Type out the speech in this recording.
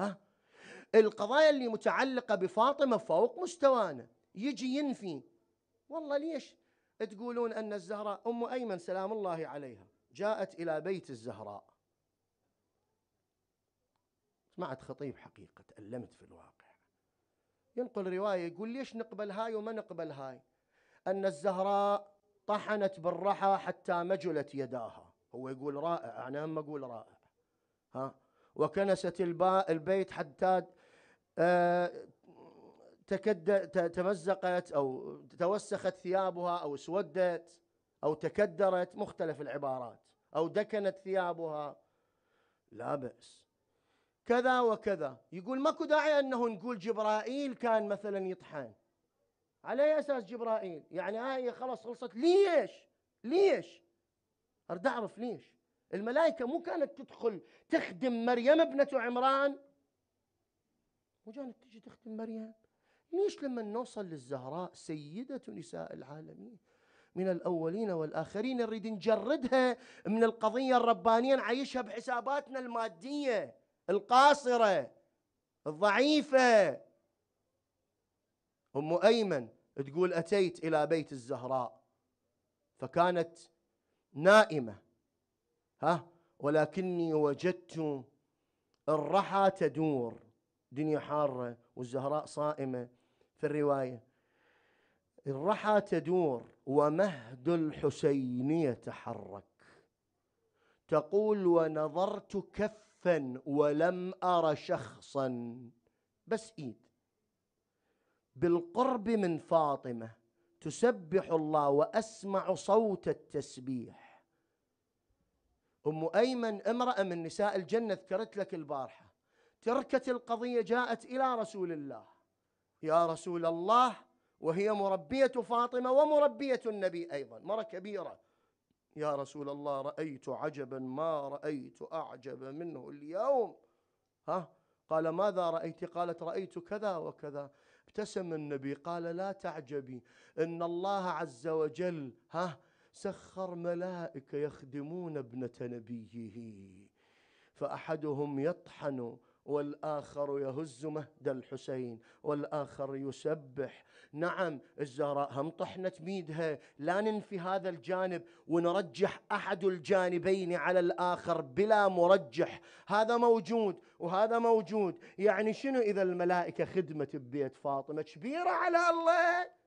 ها القضايا اللي متعلقة بفاطمة فوق مستوانا يجي ينفي والله ليش تقولون أن الزهراء أم أيمن سلام الله عليها جاءت إلى بيت الزهراء سمعت خطيب حقيقة تألمت في الواقع ينقل رواية يقول ليش نقبل هاي وما نقبل هاي أن الزهراء طحنت بالرحى حتى مجلت يداها هو يقول رائع أنا أما أقول رائع ها وكنست البيت حتى آه، تكد تمزقت أو توسخت ثيابها أو اسودت أو تكدرت مختلف العبارات أو دكنت ثيابها لا بأس كذا وكذا يقول ماكو داعي أنه نقول جبرائيل كان مثلا يطحن على أي أساس جبرائيل يعني هاي خلاص خلصت ليش ليش اريد أعرف ليش الملائكة مو كانت تدخل تخدم مريم ابنة عمران مو كانت تجي تخدم مريم ليش لما نوصل للزهراء سيدة نساء العالمين من الأولين والآخرين نريد نجردها من القضية الربانية نعيشها بحساباتنا المادية القاصرة الضعيفة أم أيمن تقول أتيت إلى بيت الزهراء فكانت نائمة ها ولكني وجدت الرحى تدور دنيا حارة والزهراء صائمة في الرواية الرحى تدور ومهد الحسين يتحرك تقول ونظرت كفا ولم أر شخصا بس إيد بالقرب من فاطمة تسبح الله وأسمع صوت التسبيح أم أيمن امرأة من نساء الجنة ذكرت لك البارحة تركت القضية جاءت إلى رسول الله يا رسول الله وهي مربية فاطمة ومربية النبي أيضا مرة كبيرة يا رسول الله رأيت عجبا ما رأيت أعجب منه اليوم ها قال ماذا رأيت قالت رأيت كذا وكذا ابتسم النبي قال لا تعجبي إن الله عز وجل ها سخر ملائكة يخدمون ابنة نبيه فأحدهم يطحن والآخر يهز مهد الحسين والآخر يسبح نعم الزهراء هم طحنت ميدها لا ننفي هذا الجانب ونرجح أحد الجانبين على الآخر بلا مرجح هذا موجود وهذا موجود يعني شنو إذا الملائكة خدمت ببيت فاطمة كبيرة على الله